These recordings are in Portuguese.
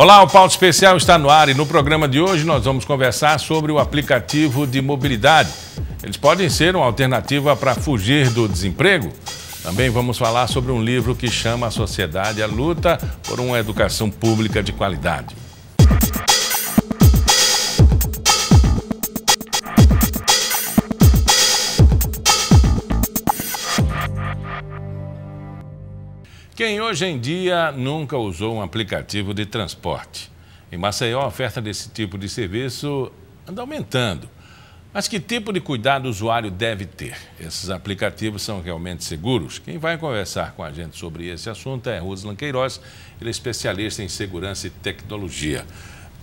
Olá, o Pauta Especial está no ar e no programa de hoje nós vamos conversar sobre o aplicativo de mobilidade. Eles podem ser uma alternativa para fugir do desemprego? Também vamos falar sobre um livro que chama a sociedade à luta por uma educação pública de qualidade. Quem hoje em dia nunca usou um aplicativo de transporte? Em Maceió, a oferta desse tipo de serviço anda aumentando. Mas que tipo de cuidado o usuário deve ter? Esses aplicativos são realmente seguros? Quem vai conversar com a gente sobre esse assunto é Ruslan Queiroz, ele é especialista em segurança e tecnologia.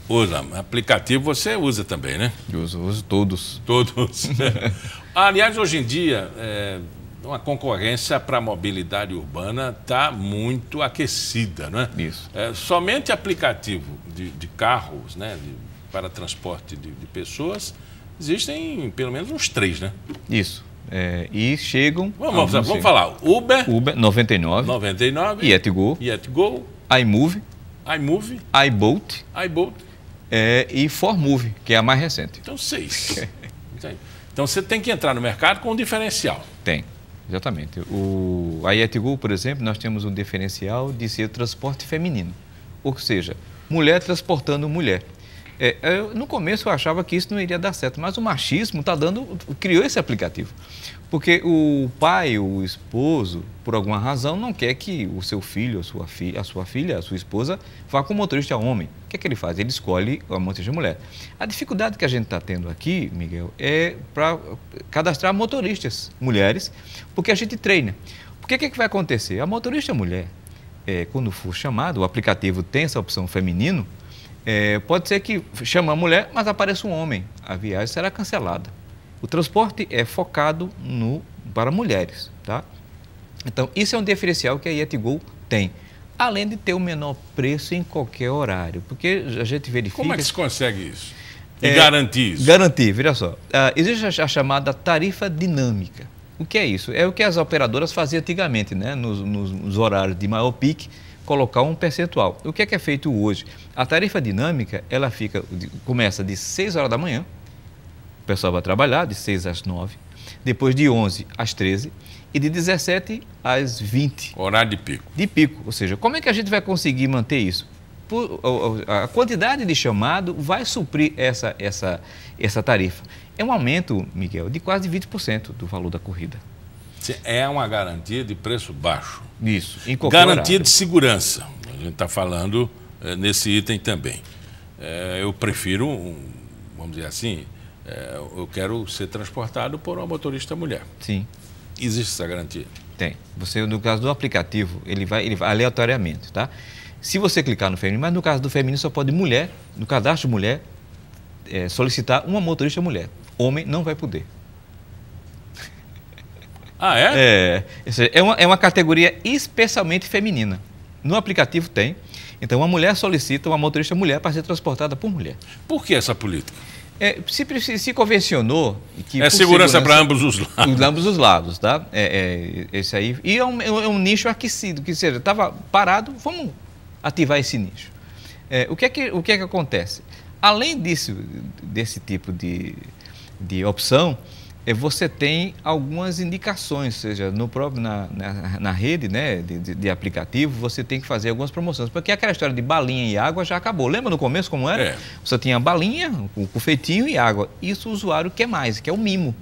Usa, aplicativo você usa também, né? Eu uso, uso todos. Todos. Aliás, hoje em dia, é então a concorrência para a mobilidade urbana está muito aquecida, não é? Isso. É, somente aplicativo de, de carros, né, de, para transporte de, de, pessoas, existem pelo menos uns três, né? Isso. É, e chegam. Vamos, vamos falar. Uber. Uber, 99. 99. Yetgo. Yetgo. iMove. iMove. iBolt. iBolt. É, e Formove, que é a mais recente. Então, seis. então, você tem que entrar no mercado com um diferencial. Tem. Exatamente. O, a Yetigo, por exemplo, nós temos um diferencial de ser transporte feminino, ou seja, mulher transportando mulher. É, eu, no começo eu achava que isso não iria dar certo, mas o machismo tá dando, criou esse aplicativo. Porque o pai, o esposo, por alguma razão, não quer que o seu filho, a sua, fi, a sua filha, a sua esposa vá com motorista homem que, é que ele faz? Ele escolhe a motorista mulher. A dificuldade que a gente está tendo aqui, Miguel, é para cadastrar motoristas mulheres, porque a gente treina. Porque o que, é que vai acontecer? A motorista mulher, é, quando for chamada, o aplicativo tem essa opção feminino, é, pode ser que chama a mulher, mas apareça um homem. A viagem será cancelada. O transporte é focado no, para mulheres, tá? Então, isso é um diferencial que a Yetigo tem além de ter o menor preço em qualquer horário, porque a gente verifica... Como é que se consegue isso? E é, garantir isso? Garantir, veja só. Uh, existe a, chamada tarifa dinâmica. O que é isso? É o que as operadoras faziam antigamente, né? nos, nos, nos horários de maior pique, colocar um percentual. O que é, que é feito hoje? A tarifa dinâmica, ela fica, começa de 6 horas da manhã, o pessoal vai trabalhar de 6 às 9, depois de 11 às 13 e de 17 às 20. Horário de pico. De pico. Ou seja, como é que a gente vai conseguir manter isso? Por, a quantidade de chamado vai suprir essa, essa, essa tarifa. É um aumento, Miguel, de quase 20% do valor da corrida. É uma garantia de preço baixo. Isso. garantia horário. de segurança. A gente está falando é, nesse item também. É, eu prefiro, um, vamos dizer assim, é, eu quero ser transportado por uma motorista mulher. Sim. Existe essa garantia? Tem. Você, no caso do aplicativo, ele vai, ele vai aleatoriamente, tá? Se você clicar no feminino, mas no caso do feminino só pode mulher, no cadastro mulher, é, solicitar uma motorista mulher. Homem não vai poder. Ah, é? É. É uma, é uma categoria especialmente feminina. No aplicativo tem. Então, uma mulher solicita uma motorista mulher para ser transportada por mulher. Por que essa política? É, se, se, convencionou que é segurança para ambos os lados. Ambos os lados, tá? É, é esse aí e é um, é um é nicho aquecido, que seja estava parado, vamos ativar esse nicho. É, o que é que o que é que acontece? Além disso, desse tipo de, de opção, é, você tem algumas indicações, ou seja, no próprio, na, na, na rede né, de, de, aplicativo, você tem que fazer algumas promoções. Porque aquela história de balinha e água já acabou. Lembra no começo como era? É. Você tinha balinha, o confeitinho e água. Isso o usuário quer mais, quer é o mimo.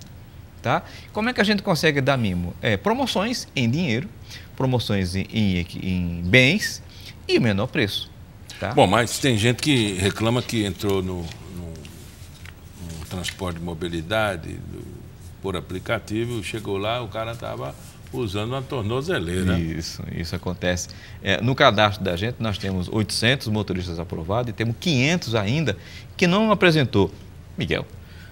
Tá? Como é que a gente consegue dar mimo? É, promoções em dinheiro, promoções em, em, em bens e menor preço. Tá? Bom, mas tem gente que reclama que entrou no, no, no transporte de mobilidade, do por aplicativo, chegou lá, o cara estava usando uma tornozeleira. Isso, isso acontece. É, no cadastro da gente, nós temos 800 motoristas aprovados e temos 500 ainda que não apresentou. Miguel,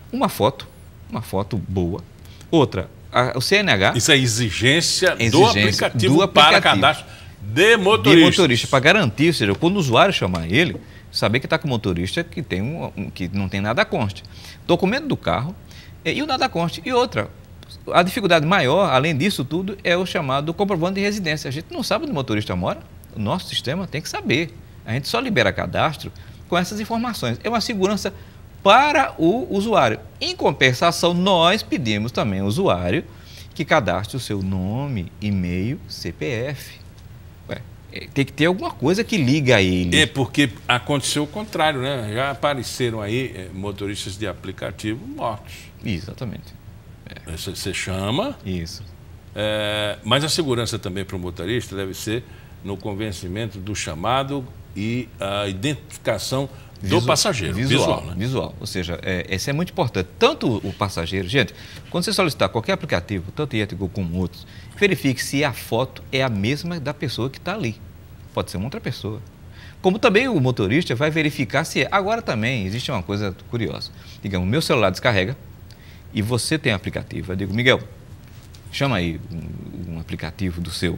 uma foto, uma foto boa. Outra, a, o CNH. Isso é exigência, exigência do, aplicativo do, aplicativo para cadastro de motorista. De motorista, para garantir, ou seja, quando o usuário chamar ele, saber que está com motorista que, tem um, que não tem nada a conste. Documento do carro, e o nada conste. E outra, a dificuldade maior, além disso tudo, é o chamado comprovante de residência. A gente não sabe onde o motorista mora, o nosso sistema tem que saber. A gente só libera cadastro com essas informações. É uma segurança para o usuário. Em compensação, nós pedimos também ao usuário que cadastre o seu nome, e-mail, CPF tem que ter alguma coisa que liga a ele. É, porque aconteceu o contrário, né? Já apareceram aí eh, motoristas de aplicativo mortos. Exatamente. É. Você chama. Isso. É, mas a segurança também para o motorista deve ser no convencimento do chamado e a identificação Visual, do passageiro, visual. Visual, né? visual. ou seja, é, esse é muito importante. Tanto o passageiro, gente, quando você solicitar qualquer aplicativo, tanto Yetigo como outros, verifique se a foto é a mesma da pessoa que está ali. Pode ser uma outra pessoa. Como também o motorista vai verificar se é. Agora também existe uma coisa curiosa. Digamos, meu celular descarrega e você tem um aplicativo. Eu digo, Miguel, chama aí um, um aplicativo do seu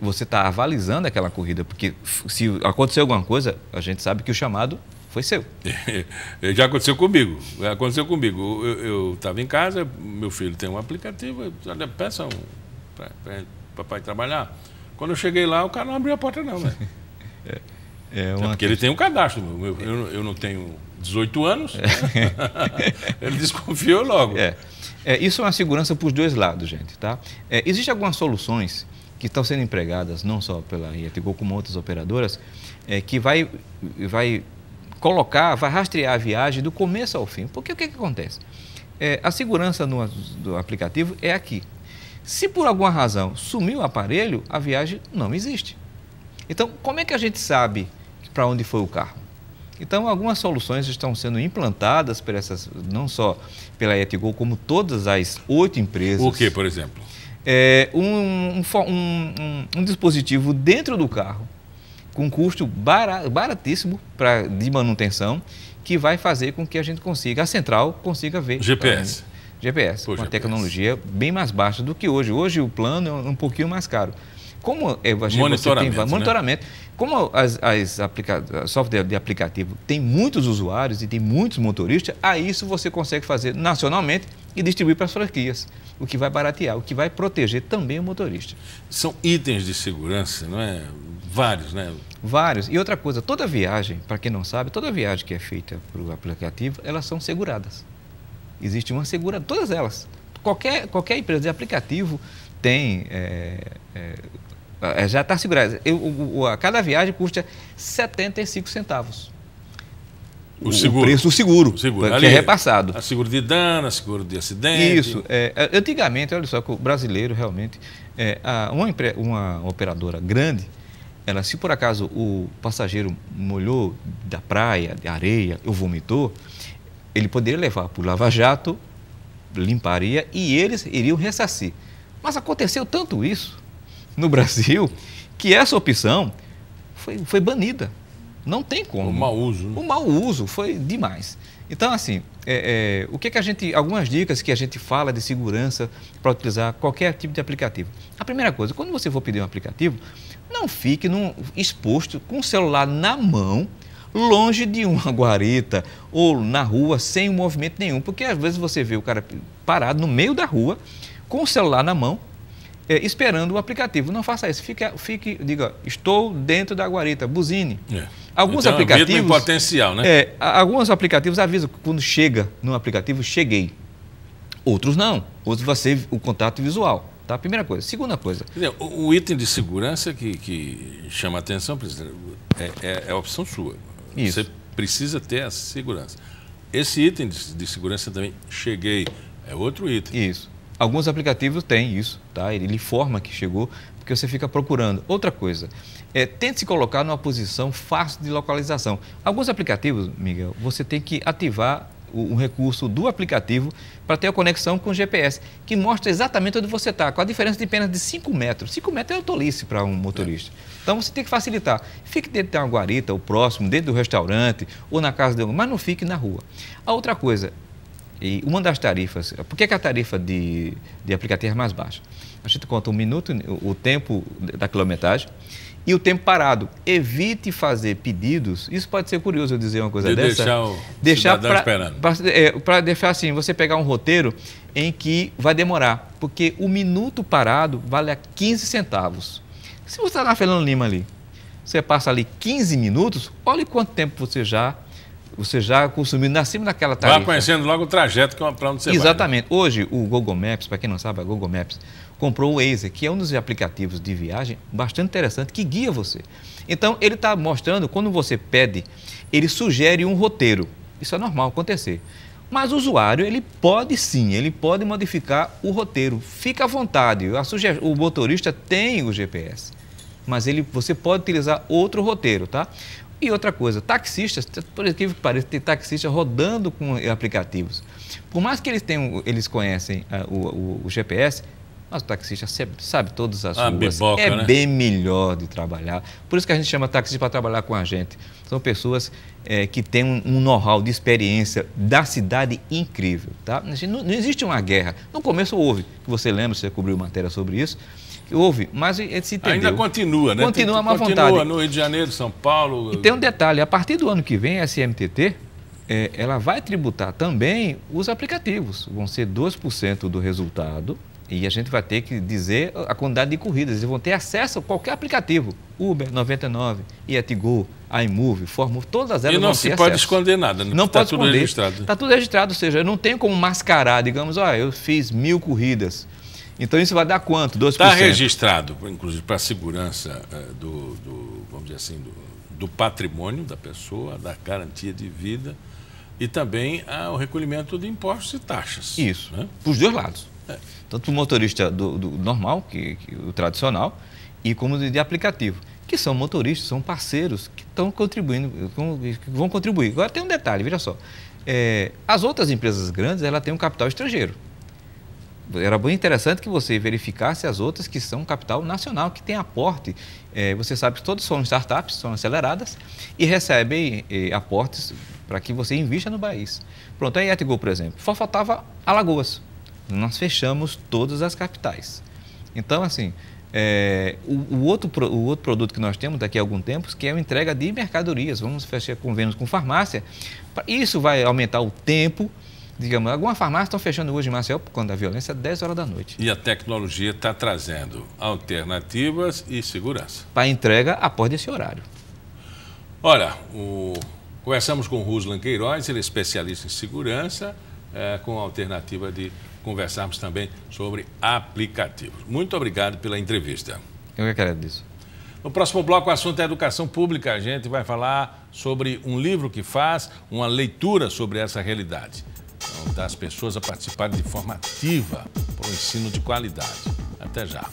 você está avalizando aquela corrida, porque se aconteceu alguma coisa, a gente sabe que o chamado foi seu. Já aconteceu comigo. aconteceu comigo. Eu estava em casa, meu filho tem um aplicativo, olha, peça um, para papai trabalhar. Quando eu cheguei lá, o cara não abriu a porta, não, né? É, é, é porque ele tem um cadastro. Meu, eu, eu não tenho 18 anos. Né? ele desconfiou logo. É, é. isso é uma segurança para os dois lados, gente. Tá? É, Existem algumas soluções que estão sendo empregadas não só pela Rietgo, como outras operadoras, é, que vai, vai colocar, vai rastrear a viagem do começo ao fim. Porque o que, é que acontece? É, a segurança no, do aplicativo é aqui. Se por alguma razão sumiu o aparelho, a viagem não existe. Então, como é que a gente sabe para onde foi o carro? Então, algumas soluções estão sendo implantadas por essas, não só pela Etigo, como todas as oito empresas. O que, por exemplo? é, um, um, um, dispositivo dentro do carro com custo barato, baratíssimo pra, de manutenção que vai fazer com que a gente consiga, a central consiga ver. GPS. Ah, GPS, Pô, uma GPS. tecnologia bem mais baixa do que hoje. Hoje o plano é um pouquinho mais caro. Como é, monitoramento, tem, monitoramento né? Como as, as aplica... software de aplicativo tem muitos usuários e tem muitos motoristas, a isso você consegue fazer nacionalmente e distribuir para as franquias, o que vai baratear, o que vai proteger também o motorista. São itens de segurança, não é? Vários, né? Vários. E outra coisa, toda viagem, para quem não sabe, toda viagem que é feita pelo aplicativo, elas são seguradas. Existe uma segura, todas elas. Qualquer, qualquer empresa de aplicativo tem é, é, é, já está segurado. Eu, o, a cada viagem custa 75 centavos. O, o, preço do seguro, o seguro. que é Ali, é repassado. A seguro de dano, seguro de acidente. Isso. É, é, antigamente, olha só, que o brasileiro realmente, é, uma, uma operadora grande, ela, se por acaso o passageiro molhou da praia, de areia, ou vomitou, ele poderia levar para o lava-jato, limparia e eles iriam ressarcir. Mas aconteceu tanto isso no Brasil que essa opção foi, foi banida. Não tem como. O mau uso. Né? O mau uso foi demais. Então, assim, é, é, o que, é que a gente. Algumas dicas que a gente fala de segurança para utilizar qualquer tipo de aplicativo. A primeira coisa, quando você for pedir um aplicativo, não fique num, exposto com o celular na mão, longe de uma guarita ou na rua, sem movimento nenhum. Porque às vezes você vê o cara parado no meio da rua, com o celular na mão, é, esperando o aplicativo. Não faça isso. Fique, fique, diga, estou dentro da guarita, buzine. É. Então, alguns então, aplicativos. Em potencial, né? É, alguns aplicativos avisam quando chega no aplicativo, cheguei. Outros não. Outros vai ser o contato visual. Tá? Primeira coisa. Segunda coisa. Dizer, o, o, item de segurança que, que chama a atenção, presidente, é, é, é a opção sua. Isso. Você precisa ter a segurança. Esse item de, de segurança também, cheguei, é outro item. Isso. Alguns aplicativos têm isso, tá? Ele informa que chegou, porque você fica procurando. Outra coisa, é, tente se colocar numa posição fácil de localização. Alguns aplicativos, Miguel, você tem que ativar o, o recurso do aplicativo para ter a conexão com o GPS, que mostra exatamente onde você está, com a diferença de apenas de 5 metros. 5 metros é tolice para um motorista. É. Então você tem que facilitar. Fique dentro de uma guarita, o próximo, dentro do restaurante, ou na casa de alguém, mas não fique na rua. A outra coisa, e uma das tarifas, por que, é que a tarifa de, de aplicativo é mais baixa? A gente conta um minuto, né, o tempo da quilometragem e o tempo parado. Evite fazer pedidos. Isso pode ser curioso eu dizer uma coisa de dessa. Deixar o deixar pra, esperando. Para é, deixar assim, você pegar um roteiro em que vai demorar, porque o minuto parado vale a 15 centavos. Se você está na Fernando Lima ali, você passa ali 15 minutos, olha quanto tempo você já você já consumiu, nascemos naquela tarifa. Vai conhecendo logo o trajeto para onde você Exatamente. vai. Exatamente. Né? Hoje, o Google Maps, para quem não sabe, a Google Maps comprou o Waze, que é um dos aplicativos de viagem bastante interessante, que guia você. Então, ele está mostrando, quando você pede, ele sugere um roteiro. Isso é normal acontecer. Mas o usuário, ele pode sim, ele pode modificar o roteiro. Fica à vontade. O motorista tem o GPS mas ele, você pode utilizar outro roteiro, tá? E outra coisa, taxistas, por incrível que pareça, tem taxistas rodando com aplicativos. Por mais que eles tenham, eles conhecem uh, o, o, o, GPS, mas o taxista sabe todas as ah, ruas. Biboca, é né? bem melhor de trabalhar. Por isso que a gente chama taxista para trabalhar com a gente. São pessoas é, que têm um, um know-how de experiência da cidade incrível. Tá? Assim, não, não existe uma guerra. No começo houve, que você lembra, você cobriu matéria sobre isso Houve, mas se entendeu. Ainda continua, né? Continua Tem, a má continua vontade. Continua no Rio de Janeiro, São Paulo. E tem um detalhe: a partir do ano que vem, a SMTT é, ela vai tributar também os aplicativos. Vão ser 2% do resultado e a gente vai ter que dizer a quantidade de corridas. Eles vão ter acesso a qualquer aplicativo. Uber 99, Iatgo, iMove, Formula, todas elas E não se pode esconder nada, né? não tá pode tudo esconder. registrado. Está tudo registrado, ou seja, eu não tenho como mascarar, digamos, ó, ah, eu fiz mil corridas. Então isso vai dar quanto? 12%? Está registrado, inclusive para a segurança eh, do, do, vamos dizer assim, do, do, patrimônio da pessoa, da garantia de vida e também ah, o recolhimento de impostos e taxas. Isso, né? para os dois lados. É. Tanto para o motorista do, do normal, que, que, o tradicional, e como de, de aplicativo, que são motoristas, são parceiros que estão contribuindo, que vão contribuir. Agora tem um detalhe, veja só. É, as outras empresas grandes, ela tem um capital estrangeiro era bem interessante que você verificasse as outras que são capital nacional, que tem aporte. É, você sabe que todos são startups, são aceleradas e recebem é, aportes para que você invista no país. Pronto, a Etgo, por exemplo, só faltava Alagoas. Nós fechamos todas as capitais. Então, assim, é, o, o, outro, o outro produto que nós temos daqui a algum tempo, que é a entrega de mercadorias. Vamos fechar convênios com farmácia. Isso vai aumentar o tempo digamos, algumas farmácias estão fechando hoje em Maceió por conta da violência às é 10 horas da noite. E a tecnologia está trazendo alternativas e segurança. Para entrega após esse horário. Olha, o... conversamos com o Ruslan Queiroz, ele é especialista em segurança, é, com a alternativa de conversarmos também sobre aplicativos. Muito obrigado pela entrevista. Eu que agradeço. No próximo bloco, o assunto é educação pública. A gente vai falar sobre um livro que faz uma leitura sobre essa realidade. Então, as pessoas a participarem de forma ativa para o ensino de qualidade. Até já.